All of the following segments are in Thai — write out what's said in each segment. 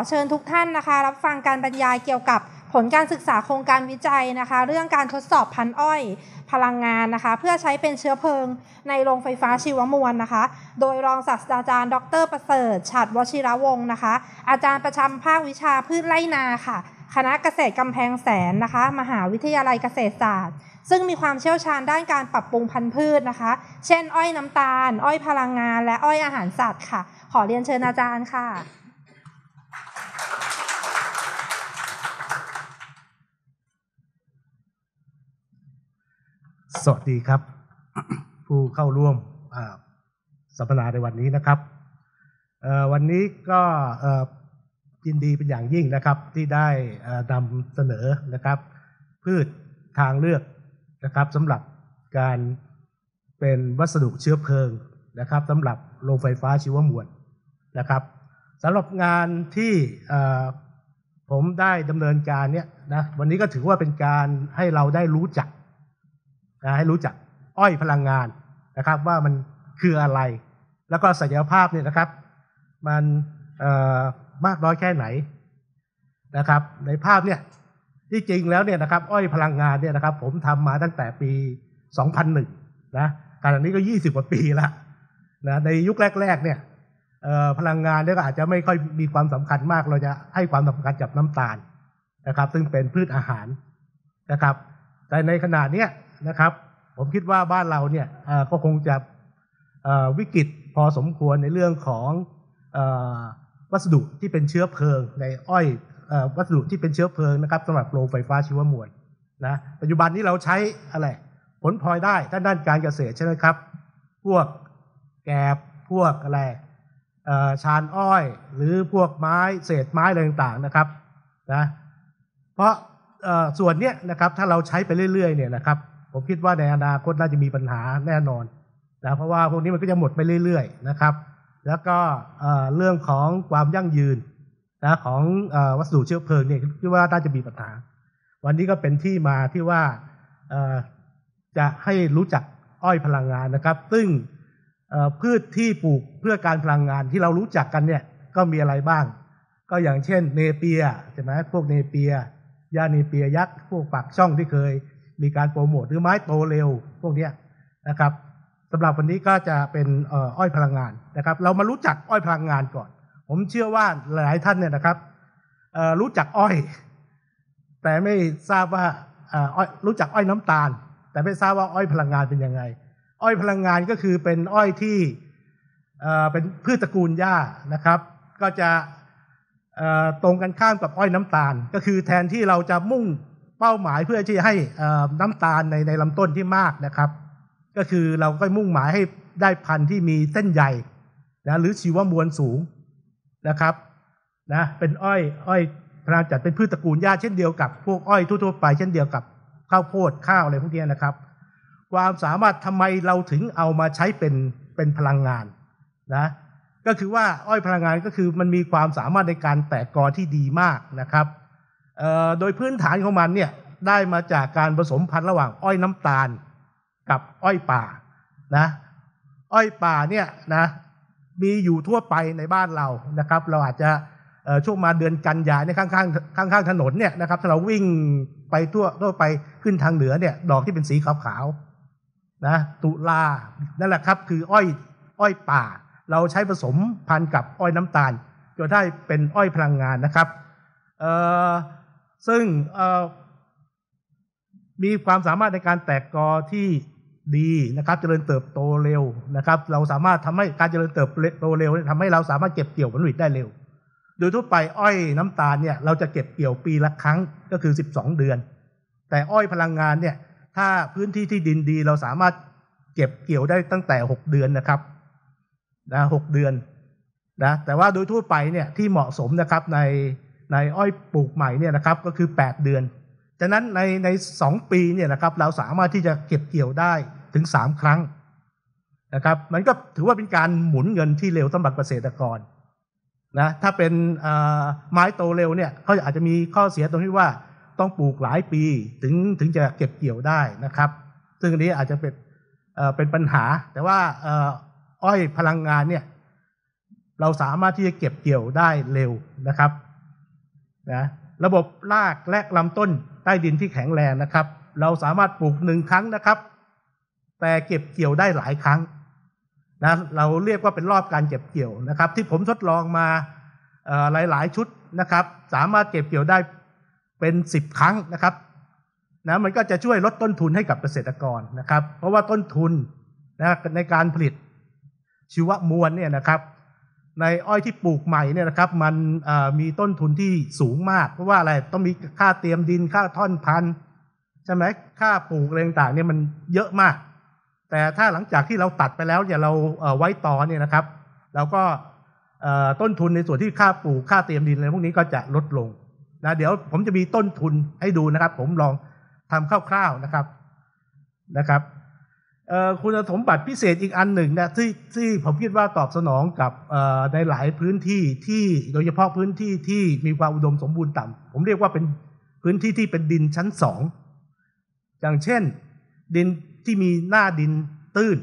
ขอเชิญทุกท่านนะคะ รับฟังการบรรยายเกี่ยวกับผลการศึกษาโครงการวิจัยนะคะ เรื่องการทดสอบพันอ้อยพลังงานนะคะ เพื่อใช้เป็นเชื้อเพลิงในโรงไฟฟ้าชีวมวลนะคะ โดยรองศาสตราจารย์ ดรประเสริฐ ฉัดวชิรวงศ์นะคะ อาจารย์ประจำภาควิชาพืชไร่นาค่ะ คณะเกษตรกำแพงแสนนะคะ มหาวิทยาลัยเกษตรศาสตร์ ซึ่งมีความเชี่ยวชาญด้านการปรับปรุงพันธุ์พืชนะคะ เช่น อ้อยน้ำตาล อ้อยพลังงาน และอ้อยอาหารสัตว์ค่ะ ขอเรียนเชิญอาจารย์ค่ะสวัสดีครับผู้เข้าร่วมสัมมนาในวันนี้นะครับวันนี้ก็ยินดีเป็นอย่างยิ่งนะครับ ที่ได้นำเสนอนะครับ พืชทางเลือกนะครับสำหรับการเป็นวัสดุเชื้อเพลิงนะครับสำหรับโรงไฟฟ้าชีวมวลนะครับสำหรับงานที่ผมได้ดำเนินการเนี่ยนะวันนี้ก็ถือว่าเป็นการให้เราได้รู้จักนะให้รู้จักอ้อยพลังงานนะครับ ว่ามันคืออะไร แล้วก็ศักยภาพเนี่ยนะครับ มันมากน้อยแค่ไหนนะครับ ในภาพเนี่ย ที่จริงแล้วเนี่ยนะครับ อ้อยพลังงานเนี่ยนะครับ ผมทำมาตั้งแต่ปี 2001นะขณะนี้ก็ 20กว่าปีละนะในยุคแรก ๆ เนี่ยพลังงานเนี่ยก็อาจจะไม่ค่อยมีความสำคัญมาก เราจะให้ความสำคัญกับน้ำตาลนะครับ ซึ่งเป็นพืชอาหารนะครับแต่ในขณะเนี้ยนะครับผมคิดว่าบ้านเราเนี่ยก็คงจะวิกฤตพอสมควรในเรื่องของวัสดุที่เป็นเชื้อเพลิงในอ้อยวัสดุที่เป็นเชื้อเพลิงนะครับสำหรับโรงไฟฟ้าชีวมวลนะปัจจุบันนี้เราใช้อะไรผลพลอยได้ด้านด้านการเกษตรใช่ไหมครับพวกแกบพวกอะไรชานอ้อยหรือพวกไม้เศษไม้อะไรต่างๆ นะครับนะเพราะส่วนนี้นะครับถ้าเราใช้ไปเรื่อยๆเนี่ยนะครับผมคิดว่าในอนาคตน่าจะมีปัญหาแน่นอนนะเพราะว่าพวกนี้มันก็จะหมดไปเรื่อยๆนะครับ แล้วก็เรื่องของความยั่งยืนนะของวัสดุเชื้อเพลิงเนี่ยคิดว่าน่าจะมีปัญหา วันนี้ก็เป็นที่มาที่ว่าจะให้รู้จักอ้อยพลังงานนะครับ ซึ่งพืชที่ปลูกเพื่อการพลังงานที่เรารู้จักกันเนี่ยก็มีอะไรบ้าง ก็อย่างเช่นเนเปียใช่ไหมพวกเนเปียยาเนเปียยักษ์ พวกปากช่องที่เคยมีการโปรโมทหรือไม้โตเร็ว พวกนี้นะครับสำหรับวันนี้ก็จะเป็นอ้อยพลังงานนะครับ เรามารู้จักอ้อยพลังงานก่อน ผมเชื่อว่าหลายท่านเนี่ยนะครับรู้จักอ้อย แต่ไม่ทราบว่าอ้อยรู้จักอ้อยน้ำตาล แต่ไม่ทราบว่าอ้อยพลังงานเป็นยังไง อ้อยพลังงานก็คือเป็นอ้อยที่เป็นพืชตระกูลหญ้านะครับ ก็จะตรงกันข้ามกับอ้อยน้ำตาล ก็คือแทนที่เราจะมุ่งเป้าหมายเพื่อที่จะให้น้ำตาลในในลำต้นที่มากนะครับ ก็คือเราก็มุ่งหมายให้ได้พันธุ์ที่มีเส้นใหญ่ นะหรือชีวมวลสูงนะครับนะเป็นอ้อย อ้อยพราจัดเป็นพืชตระกูลหญ้าเช่นเดียวกับพวกอ้อยทั่วๆไปเช่นเดียวกับ ข้าวโพดข้าวอะไรพวกนี้นะครับ ความสามารถทำไมเราถึงเอามาใช้เป็นเป็นพลังงานนะ ก็คือว่าอ้อยพลังงานก็คือมันมีความสามารถในการแตกกอที่ดีมากนะครับโดยพื้นฐานของมันเนี่ยได้มาจากการผสมพันธุ์ระหว่างอ้อยน้ำตาลกับอ้อยป่านะ อ้อยป่าเนี่ยนะ มีอยู่ทั่วไปในบ้านเรานะครับ เราอาจจะช่วงมาเดือนกันยายในข้างๆข้าง ๆ ถนนเนี่ยนะครับถ้าเราวิ่งไปทั่วทั่วไปขึ้นทางเหนือเนี่ย ดอกที่เป็นสีขาวๆนะ ตุลานั่นแหละครับ คืออ้อยอ้อยป่า เราใช้ผสมพันธุ์กับอ้อยน้ำตาลจนได้เป็นอ้อยพลังงานนะครับซึ่งมีความสามารถในการแตกกอที่ดีนะครับ เจริญเติบโตเร็วนะครับ เราสามารถทำให้การเจริญเติบโตเร็วทำให้เราสามารถเก็บเกี่ยวผลผลิตได้เร็ว โดยทั่วไปอ้อยน้ำตาลเนี่ยเราจะเก็บเกี่ยวปีละครั้งก็คือ 12 เดือน แต่อ้อยพลังงานเนี่ย ถ้าพื้นที่ที่ดินดีเราสามารถเก็บเกี่ยวได้ตั้งแต่ 6 เดือนนะครับนะหเดือนนะแต่ว่าโดยทั่วไปเนี่ยที่เหมาะสมนะครับในในอ้อยปลูกใหม่เนี่ยนะครับ ก็คือ 8 เดือนจากนั้นในในสปีเนี่ยนะครับ เราสามารถที่จะเก็บเกี่ยวได้ถึง3ครั้ง นะครับมันก็ถือว่าเป็นการหมุนเงินที่เร็วสำหรับเกษตรกร นะ ถ้าเป็นไม้โตเร็วเนี่ยเขาอาจจะมีข้อเสียตรงที่ว่าต้องปลูกหลายปี ถึงถึงจะเก็บเกี่ยวได้นะครับ ซึ่งอันนี้อาจจะเป็นเป็นปัญหา แต่ว่าอ้อยพลังงานเนี่ย เราสามารถที่จะเก็บเกี่ยวได้เร็วนะครับนะระบบรากและลำต้นใต้ดินที่แข็งแรงนะครับ เราสามารถปลูกหนึ่งครั้งนะครับ แต่เก็บเกี่ยวได้หลายครั้งนะเราเรียกว่าเป็นรอบการเก็บเกี่ยวนะครับ ที่ผมทดลองมาหลายๆชุดนะครับ สามารถเก็บเกี่ยวได้เป็น 10 ครั้งนะครับนะมันก็จะช่วยลดต้นทุนให้กับเกษตรกรนะครับ เพราะว่าต้นทุนนะในการผลิตชีวมวลเนี่ยนะครับในอ้อยที่ปลูกใหม่เนี่ยนะครับ มันมีต้นทุนที่สูงมาก เพราะว่าอะไรต้องมีค่าเตรียมดิน ค่าท่อนพันธุ์ใช่ไหมค่าปลูกอะไรต่างเนี่ยมันเยอะมาก แต่ถ้าหลังจากที่เราตัดไปแล้วเนี่ยเราไว้ต่อเนี่ยนะครับเราก็ต้นทุนในส่วนที่ค่าปลูกค่าเตรียมดินอะไรพวกนี้ก็จะลดลงนะเดี๋ยวผมจะมีต้นทุนให้ดูนะครับ ผมลองทำคร่าวๆนะครับนะครับคุณสมบัติพิเศษอีกอันหนึ่งนะที่ที่ผมคิดว่าตอบสนองกับในหลายพื้นที่ที่โดยเฉพาะพื้นที่ที่มีความอุดมสมบูรณ์ต่ำผมเรียกว่าเป็นพื้นที่ที่เป็นดินชั้นสองอย่างเช่นดินที่มีหน้าดินตื้น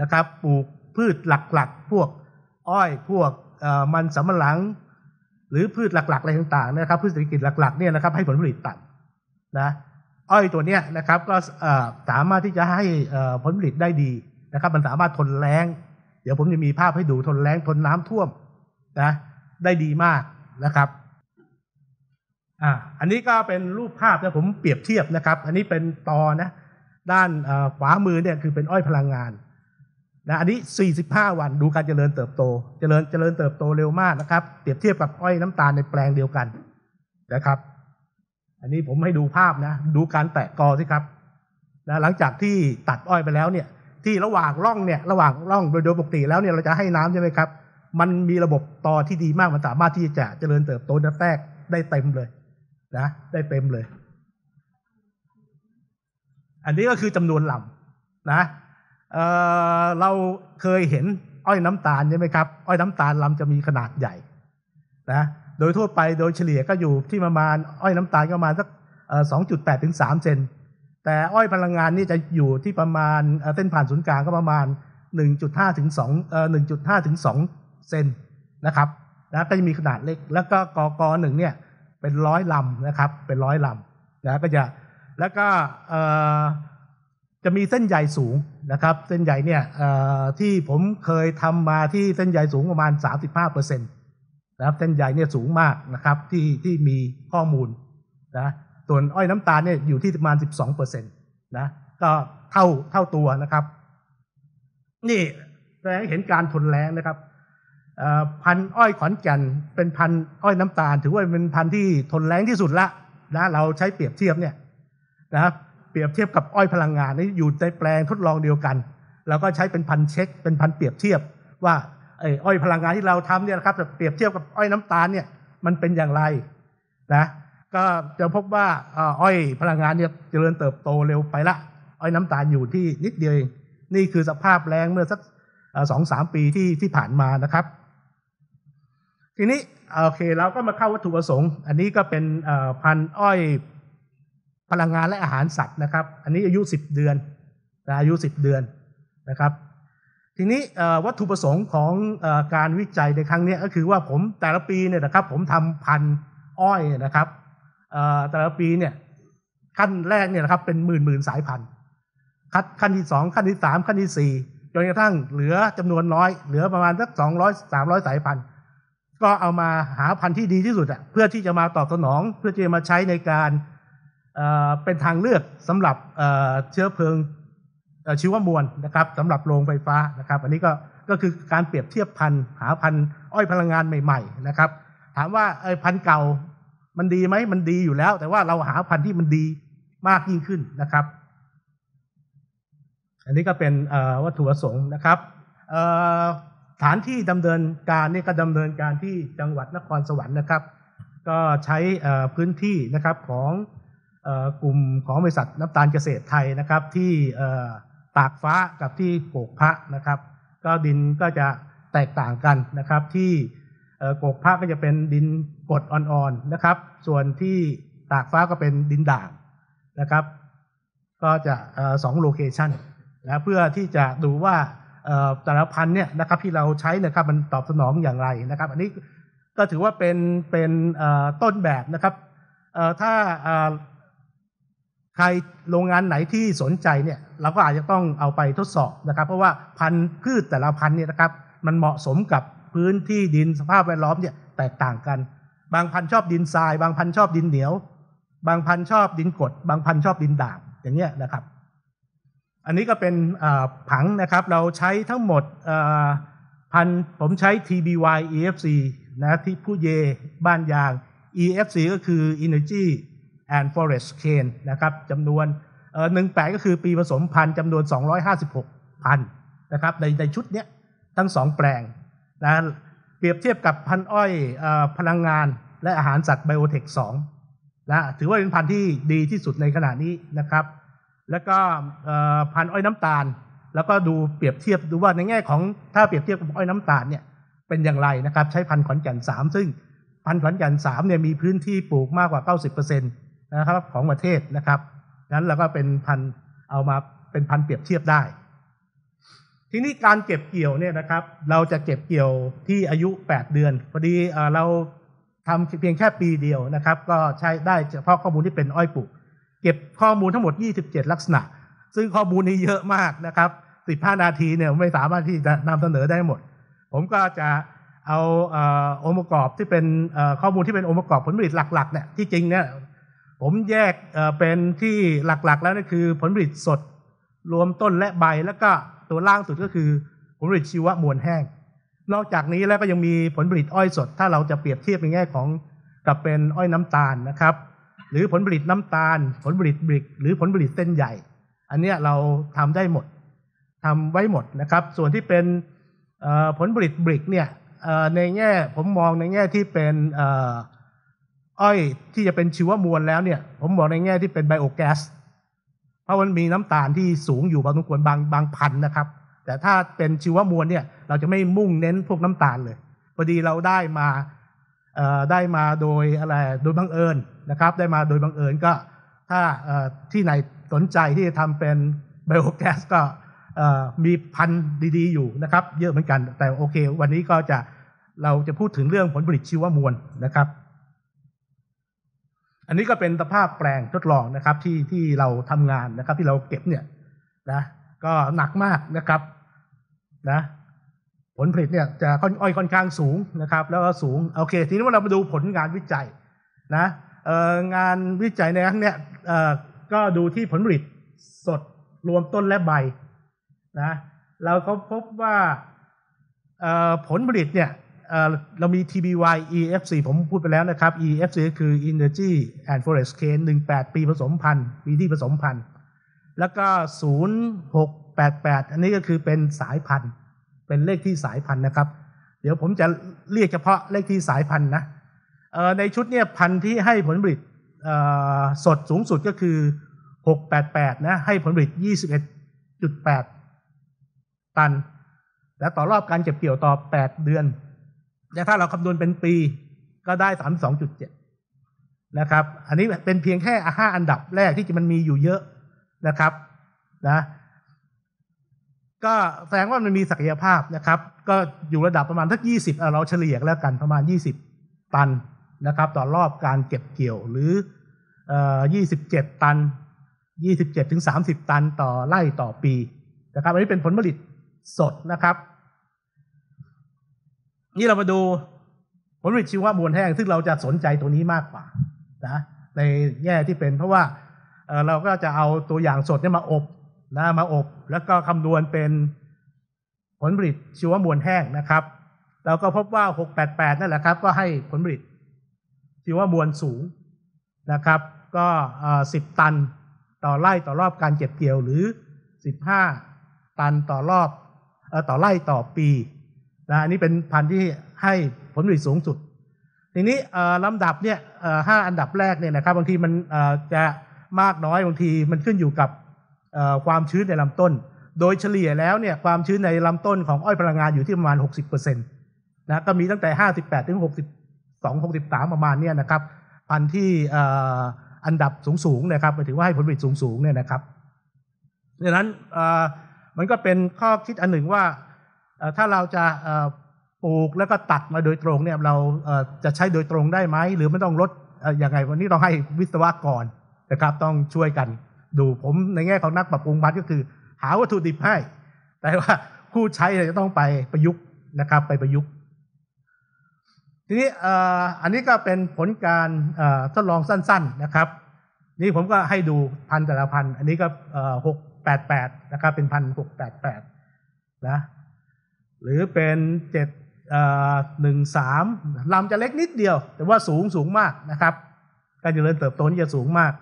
นะครับ ปลูกพืชหลักๆ พวกอ้อยพวกมันสำมะหลัง หรือพืชหลักๆอะไรต่างๆ นะครับพืชเศรษฐกิจหลัก ๆ เนี่ยนะครับ ให้ผลผลิตต่ำนะอ้อยตัวเนี้ยนะครับ ก็สามารถที่จะให้ผลผลิตได้ดีนะครับ มันสามารถทนแรงเดี๋ยวผมจะมีภาพให้ดูทนแรงทนน้ำท่วมนะ ได้ดีมากนะครับอ่าอันนี้ก็เป็นรูปภาพที่ผมเปรียบเทียบนะครับ อันนี้เป็นตอนะด้านขวามือเนี่ยคือเป็นอ้อยพลังงานนะอันนี้ 45 วันดูการเจริญเติบโต เจริญเจริญเติบโตเร็วมากนะครับเปรียบเทียบกับอ้อยน้ำตาลในแปลงเดียวกันนะครับอันนี้ผมให้ดูภาพนะ ดูการแตะกอสิครับนะหลังจากที่ตัดอ้อยไปแล้วเนี่ย ที่ระหว่างร่องเนี่ยระหว่างร่องโดยโดยปกติแล้วเนี่ยเราจะให้น้ำใช่ไหมครับ มันมีระบบต่อที่ดีมากมันสามารถที่จะเจริญเติบโตน้ำแทรกได้เต็มเลยนะได้เต็มเลย อันนี้ก็คือจำนวนลำนะเเราเคยเห็นอ้อยน้ำตาลใช่ไหมครับ อ้อยน้ำตาลลำจะมีขนาดใหญ่ นะโดยทั่วไปโดยเฉลี่ยก็อยู่ที่ประมาณอ้อยน้ำตาลก็ประมาณสักสองจุดแปดถึงสามเซน แต่อ้อยพลังงานนี่จะอยู่ที่ประมาณเส้นผ่านศูนย์กลางก็ประมาณ 1.5 ถึง 2เอ่อ 1.5ถึง2เซนนะครับนะก็จะมีขนาดเล็ก แล้วก็กอกหนึ่งเนี่ยเป็นร้อยลำนะครับเป็นร้อยลำนะก็จะแล้วก็ เอ่อ จะมีเส้นใยสูงนะครับเส้นใยเนี่ยที่ผมเคยทำมาที่เส้นใยสูงประมาณ 35%เปอร์เซ็นต์นะครับเส้นใยเนี่ยสูงมากนะครับ ที่ที่มีข้อมูล นะส่วนอ้อยน้ำตาลเนี่ยอยู่ที่ประมาณสสิบองเปอร์เซ็นต์นะ ก็เท่าเท่าตัวนะครับ นี่แสดงเห็นการทนแรงนะครับพันอ้อยขอนแก่นเป็นพันอ้อยน้ำตาล ถือว่าเป็นพันที่ทนแรงที่สุดละนะเราใช้เปรียบเทียบเนี่ย นะเปรียบเทียบกับอ้อยพลังงานนี่อยู่ในแปลงทดลองเดียวกันแล้วก็ใช้เป็นพันเช็ค เป็นพันเปรียบเทียบว่าไอ้อ้อยพลังงานที่เราทำเนี่ยนะครับ จะเปรียบเทียบกับอ้อยน้ำตาลเนี่ยมันเป็นอย่างไร นะ ก็จะพบว่าอ้อยพลังงานเนี่ยเจริญเติบโตเร็วไปละ อ้อยน้ำตาลอยู่ที่นิดเดียวเองนี่คือสภาพแรงเมื่อสักสองสามปีที่ที่ผ่านมานะครับ ทีนี้โอเคเราก็มาเข้าวัตถุประสงค์ อันนี้ก็เป็นพันอ้อยพลังงานและอาหารสัตว์นะครับ อันนี้อายุสิบเดือนอายุสิบเดือนนะครับทีนี้วัตถุประสงค์ของการวิจัยในครั้งนี้ก็คือว่าผมแต่ละปีเนี่ยนะครับ ผมทำพันอ้อยนะครับแต่ละปีเนี่ยขั้นแรกเนี่ยนะครับเป็นหมื่นหมื่นสายพันธุ์ขั้นขั้นที่สองขั้นที่สามขั้นที่สี่จนกระทั่งเหลือจำนวนน้อย เหลือประมาณสักสองร้อยสามร้อยสายพันธุ์ก็เอามาหาพันธุ์ที่ดีที่สุดอะเพื่อที่จะมาตอบสนอง เพื่อที่จะมาใช้ในการเป็นทางเลือกสำหรับเชื้อเพลิงชีวมวลนะครับสำหรับโรงไฟฟ้านะครับ อันนี้ก็ก็คือการเปรียบเทียบพันธ์หาพันธุ์ อ้อยพลังงานใหม่ ๆ นะครับ ถามว่าไอ้พันธุ์เก่ามันดีไหม มันดีอยู่แล้ว แต่ว่าเราหาพันธุ์ที่มันดีมากยิ่งขึ้นนะครับ อันนี้ก็เป็นวัตถุประสงค์นะครับฐานที่ดำเนินการนี่ก็ดำเนินการที่จังหวัดนครสวรรค์นะครับ ก็ใช้พื้นที่นะครับของกลุ่มของบริษัทน้ำตาลเกษตรไทยนะครับที่ตากฟ้ากับที่โกกพระนะครับ ก็ดินก็จะแตกต่างกันนะครับ ที่โกกพระก็จะเป็นดินกดอ่อนๆนะครับ ส่วนที่ตากฟ้าก็เป็นดินด่างนะครับ ก็จะสองโลเคชันนะเพื่อที่จะดูว่าแต่ละพันเนี่ยนะครับ ที่เราใช้นะครับมันตอบสนองอย่างไรนะครับ อันนี้ก็ถือว่าเป็นเป็นต้นแบบนะครับถ้าใครโรงงานไหนที่สนใจเนี่ยเราก็อาจจะต้องเอาไปทดสอบนะครับเพราะว่าพันธุ์พืชแต่ละพันธุ์เนี่ยนะครับมันเหมาะสมกับพื้นที่ดินสภาพแวดล้อมเนี่ยแตกต่างกัน บางพันธุ์ชอบดินทรายบางพันธุ์ชอบดินเหนียว บางพันธุ์ชอบดินกดบางพันธุ์ชอบดินด่างอย่างเงี้ยนะครับอันนี้ก็เป็นผังนะครับเราใช้ทั้งหมดพันผมใช้ TBY EFC นะที่ผู้เยบ้านยาง EFC ก็คือ Energy and Forest Cane นะครับจำนวนเออหนึ่งแปดก็คือปีผสมพันธุ์จำนวน 256พันนะครับในในชุดเนี้ยทั้งสองแปลงนะเปรียบเทียบกับพันอ้อยอพลังงานและอาหารสัตว์ไบโอเทค2นะถือว่าเป็นพันธุ์ที่ดีที่สุดในขณะนี้นะครับแล้วก็พันอ้อยน้ำตาล แล้วก็ดูเปรียบเทียบดูว่าในแง่ของถ้าเปรียบเทียบกับอ้อยน้ำตาลเนี่ยเป็นอย่างไรนะครับใช้พันธุ์ขอนแก่น3 ซึ่งพันธุ์ขอนแก่น3เนี่ยมีพื้นที่ปลูกมากกว่า 90%เนะครับของประเทศนะครับ นั้นเราก็เป็นพันเอามาเป็นพันเปรียบเทียบได้ ทีนี้การเก็บเกี่ยวเนี่ยนะครับ เราจะเก็บเกี่ยวที่อายุ 8 เดือนพอดีเราทำเพียงแค่ปีเดียวนะครับ ก็ใช้ได้เฉพาะข้อมูลที่เป็นอ้อยปลูกเก็บข้อมูลทั้งหมด27ลักษณะ ซึ่งข้อมูลนี้เยอะมากนะครับิ้านาทีเนี่ยไม่สามารถที่จะนำเสนอได้หมด ผมก็จะเอาองค์ประกอบที่เป็นข้อมูลที่เป็นองค์ประกอบผลผลิตหลักๆเนี่ยที่จริงเนี่ยผมแยกเป็นที่หลัก ๆ แล้วนั่นคือผลผลิตสดรวมต้นและใบแล้วก็ตัวล่างสุดก็คือผลผลิตชีวมวลแห้ง นอกจากนี้แล้วก็ยังมีผลผลิตอ้อยสด ถ้าเราจะเปรียบเทียบในแง่ของกับเป็นอ้อยน้ำตาลนะครับ หรือผลผลิตน้ำตาล ผลผลิตบริก หรือผลผลิตเส้นใหญ่ อันนี้เราทำได้หมด ทำไว้หมดนะครับ ส่วนที่เป็นผลผลิตบริกเนี่ยในแง่ผมมองในแง่ที่เป็นอ้อยที่จะเป็นชีวมวลแล้วเนี่ยผมบอกในแง่ที่เป็นไบโอแก๊สเพราะมันมีน้ำตาลที่สูงอยู่บางทุกคนบางบางพันนะครับ แต่ถ้าเป็นชีวมวลเนี่ย เราจะไม่มุ่งเน้นพวกน้ำตาลเลย พอดีเราได้มาได้มาโดยอะไรโดยบังเอิญนะครับ ได้มาโดยบังเอิญก็ ถ้าที่ไหนสนใจที่จะทำเป็นไบโอแก๊สก็มีพันธุ์ดีๆอยู่นะครับ เยอะเหมือนกัน แต่โอเค วันนี้ก็จะเราจะพูดถึงเรื่องผลผลิตชีวมวลนะครับอันนี้ก็เป็นสภาพแปลงทดลองนะครับที่ที่เราทำงานนะครับ ที่เราเก็บเนี่ย นะ ก็หนักมากนะครับนะ ผลผลิตเนี่ยจะค่อนอ้อยค่อนข้างสูงนะครับแล้วก็สูงโอเคทีนี้เรามาดูผลงานวิจัยนะงานวิจัยในครั้งเนี้ยก็ดูที่ผลผลิตสดรวมต้นและใบนะ เราเขาพบว่า ผลผลิตเนี่ยเรามี TBY EFC ผมพูดไปแล้วนะครับ EFC ก็คือ Energy and Forest Cane 18 ปีผสมพันธุ์ปีที่ผสมพันธุ์ แล้วก็ 0688 อันนี้ก็คือเป็นสายพันธุ์ เป็นเลขที่สายพันธุ์นะครับ เดี๋ยวผมจะเรียกเฉพาะเลขที่สายพันธุ์นะ ในชุดเนี่ยพันธุ์ที่ให้ผลผลิตสดสูงสุดก็คือ 688นะ ให้ผลผลิต 21.8 ตัน และต่อรอบการเก็บเกี่ยวต่อ 8 เดือน่ถ้าเราคำนวณเป็นปีก็ได้สามสองจุดเจ็ดนะครับ อันนี้เป็นเพียงแค่ห้าอันดับแรกที่มันมีอยู่เยอะนะครับนะ ก็แสดงว่ามันมีศักยภาพนะครับ ก็อยู่ระดับประมาณทักยี่สิบเราเฉลี่ยแล้วกันประมาณยี่สิบตันนะครับ ต่อรอบการเก็บเกี่ยวหรือยี่สิบเจ็ดตันยี่สิบเจ็ดถึงสามสิบตันต่อไร่ต่อปีนะครับ อันนี้เป็นผลผลิตสดนะครับนี่เรามาดูผลผลิตชีวมวลแห้งซึ่งเราจะสนใจตัวนี้มากกว่านะในแง่ที่เป็น เพราะว่าเราก็จะเอาตัวอย่างสดเนี่ยมาอบนะ มาอบแล้วก็คำนวณเป็นผลผลิตชีวมวลแห้งนะครับ เราก็พบว่า688นั่นแหละครับ ก็ให้ผลผลิตชีวมวลสูงนะครับ ก็10ตันต่อไร่ต่อรอบการเก็บเกี่ยว หรือ15ตันต่อรอบต่อไร่ต่อปีนะอันนี้เป็นพันธุ์ที่ให้ผลผลิตสูงสุด ทีนี้ลำดับเนี่ยห้าอันดับแรกเนี่ยนะครับบางทีมันจะมากน้อยบางทีมันขึ้นอยู่กับความชื้นในลำต้น โดยเฉลี่ยแล้วเนี่ยความชื้นในลำต้นของอ้อยพลังงานอยู่ที่ประมาณ60%นะก็มีตั้งแต่58ถึง62 63 ประมาณเนี่ยนะครับพันที่อันดับสูงสูงนะครับหมายถึงว่าให้ผลผลิตสูงสูงเนี่ยนะครับดังนั้นมันก็เป็นข้อคิดอันหนึ่งว่าถ้าเราจะปลูกแล้วก็ตัดมาโดยตรงเนี่ยเราจะใช้โดยตรงได้ไหมหรือไม่ต้องลดอย่างไงวันนี้เราให้วิศวกรนะครับ ต้องช่วยกันดูผมในแง่ของนักปรับปรุงพันธุ์ก็คือ หาวัตถุดิบให้ แต่ว่าผู้ใช้จะต้องไปประยุกต์นะครับไปประยุกต์ ทีนี้อันนี้ก็เป็นผลการทดลองสั้นๆนะครับ นี่ผมก็ให้ดูพันแต่ละพัน อันนี้ก็หกแปดแปดนะครับ เป็นพันหกแปดแปดนะหรือเป็นเจ็ดหนึ่งสามลำจะเล็กนิดเดียวแต่ว่าสูงสูงมากนะครับ การเจริญเติบโตนี่จะสูงมาก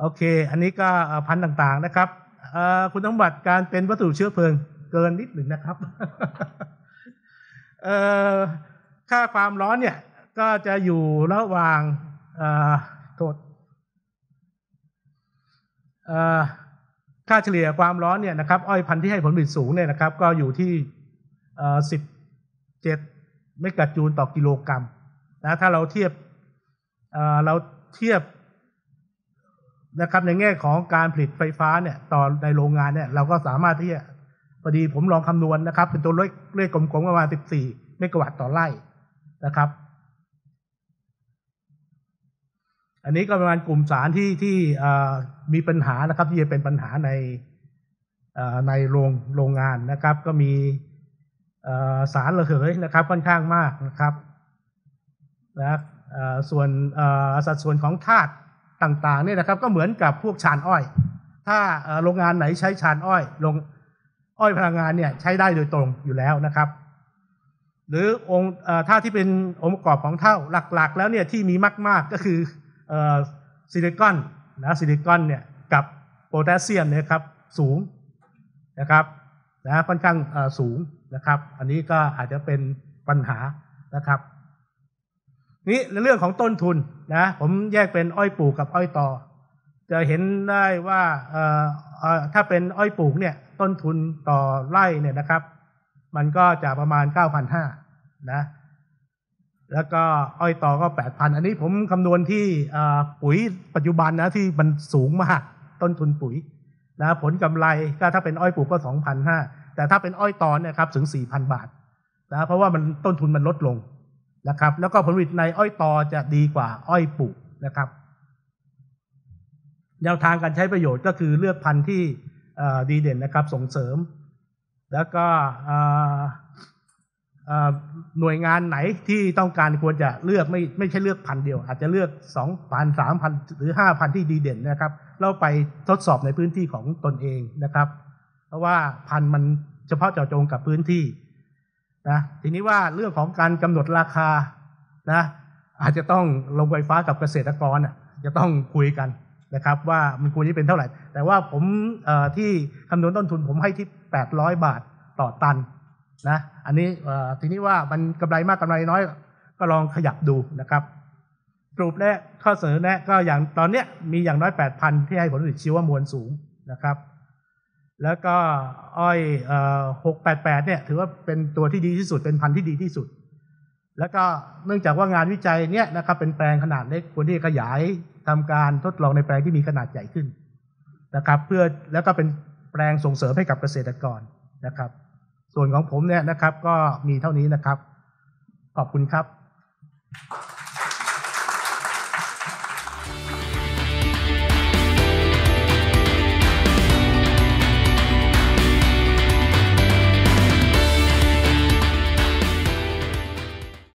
โอเค อันนี้ก็พันธุ์ต่างๆนะครับคุณสมบัติการเป็นวัตถุเชื้อเพลิงเกินนิดหนึ่งนะครับ ค่าความร้อนเนี่ย ก็จะอยู่ระหว่างโทษค่าเฉลี่ยความร้อนเนี่ยนะครับ อ้อยพันธุ์ที่ให้ผลผลิตสูงเนี่ยนะครับ ก็อยู่ที่สิบเจ็ดเมกะจูลต่อกิโลกรัมนะถ้าเราเทียบเราเทียบนะครับ ในแง่ของการผลิตไฟฟ้าเนี่ยต่อในโรงงานเนี่ย เราก็สามารถที่จะพอดีผมลองคำนวณนะครับเป็นตัวเลขเลขกลมๆประมาณ 14 เมกะวัตต์ต่อไร่นะครับอันนี้ก็ประมาณกลุ่มสารที่ที่มีปัญหานะครับ ที่จะเป็นปัญหาในในโรงโรงงานนะครับ ก็มีสารระเหยนะครับค่อนข้างมากนะครับนะส่วนสัดส่วนของธาตุต่าง ๆ เนี่ยนะครับ ก็เหมือนกับพวกชานอ้อย ถ้าโรงงานไหนใช้ชานอ้อยลงอ้อยพลังงานเนี่ยใช้ได้โดยตรงอยู่แล้วนะครับ หรือองค์ธาตุที่เป็นองค์ประกอบของเท่าหลัก ๆ แล้วเนี่ยที่มีมาก ๆ ก็คือซิลิคอนนะซิลิคอน เนี่ยกับโพแทสเซียมนะครับ สูงนะครับนะค่อนข้างสูงนะครับ อันนี้ก็อาจจะเป็นปัญหานะครับนี่เรื่องของต้นทุนนะผมแยกเป็นอ้อยปลูกกับอ้อยต่อ จะเห็นได้ว่าถ้าเป็นอ้อยปลูกเนี่ยต้นทุนต่อไร่เนี่ยนะครับ มันก็จะประมาณ 9,500นะแล้วก็อ้อยตอก็แปดพันอันนี้ผมคำนวณที่ปุ๋ยปัจจุบันนะ ที่มันสูงมากต้นทุนปุ๋ยนะผลกำไรก็ถ้าเป็นอ้อยปลูกก็สองพันห้าแต่ถ้าเป็นอ้อยตอนนะครับ ถึงสี่พันบาทนะเพราะว่ามันต้นทุนมันลดลงนะครับ แล้วก็ผลผลิตในอ้อยตอจะดีกว่าอ้อยปลูกนะครับแนวทางการใช้ประโยชน์ก็คือเลือกพันธุ์ที่ดีเด่นนะครับ ส่งเสริม แล้วก็หน่วยงานไหนที่ต้องการควรจะเลือกไม่ไม่ใช่เลือกพันเดียว อาจจะเลือกสองพันสามพันหรือห้าพันที่ดีเด่นนะครับเราไปทดสอบในพื้นที่ของตนเองนะครับ เพราะว่าพันมันเฉพาะเจาะจงกับพื้นที่ นะทีนี้ว่าเรื่องของการกำหนดราคานะ อาจจะต้องลงไฟฟ้ากับเกษตรกรจะต้องคุยกันนะครับ ว่ามันควรที่เป็นเท่าไหร่ แต่ว่าผมที่คำนวณต้นทุน ผมให้ที่ 800 บาทต่อตันนะอันนี้ทีนี้ว่ามันกำไรมากกำไรน้อย ก็ลองขยับดูนะครับกรุปและข้อเสนอแนะก็อย่างตอนเนี้ยมีอย่างน้อย 8 0 0นที่ให้ผลผลิตชีวมวลสูงนะครับ แล้วก็อ้อยหกแปดแปดเนี่ย ถือว่าเป็นตัวที่ดีที่สุดเป็นพันธุ์ที่ดีที่สุด แล้วก็เนื่องจากว่างานวิจัยเนี่ยนะครับเป็นแปลงขนาดเล็กควรที่ขยายทำการทดลองในแปลงที่มีขนาดใหญ่ขึ้นนะครับ เพื่อแล้วก็เป็นแปลงส่งเสริมให้กับเกษตรกรนะครับส่วนของผมเนี่ยนะครับก็มีเท่านี้นะครับ ขอบคุณครับ